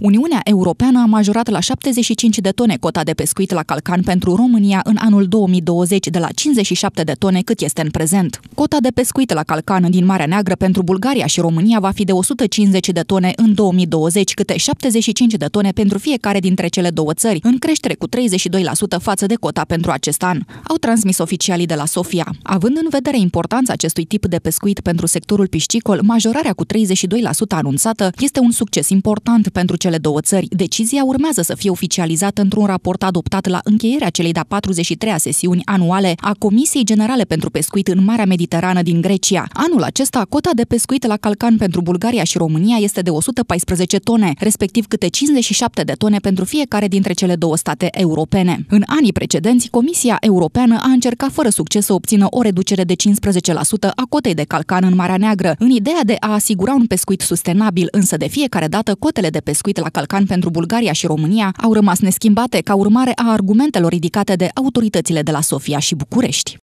Uniunea Europeană a majorat la 75 de tone cota de pescuit la calcan pentru România în anul 2020 de la 57 de tone cât este în prezent. Cota de pescuit la calcan din Marea Neagră pentru Bulgaria și România va fi de 150 de tone în 2020, câte 75 de tone pentru fiecare dintre cele două țări, în creștere cu 32% față de cota pentru acest an, au transmis oficialii de la Sofia. Având în vedere importanța acestui tip de pescuit pentru sectorul piscicol, majorarea cu 32% anunțată este un succes important pentru cele două țări. Decizia urmează să fie oficializată într-un raport adoptat la încheierea celei de-a 43-a sesiuni anuale a Comisiei Generale pentru Pescuit în Marea Mediterană din Grecia. Anul acesta, cota de pescuit la calcan pentru Bulgaria și România este de 114 tone, respectiv câte 57 de tone pentru fiecare dintre cele două state europene. În anii precedenți, Comisia Europeană a încercat fără succes să obțină o reducere de 15% a cotei de calcan în Marea Neagră, în ideea de a asigura un pescuit sustenabil, însă de fiecare dată cotele de pescuit pescuit la calcan pentru Bulgaria și România au rămas neschimbate ca urmare a argumentelor ridicate de autoritățile de la Sofia și București.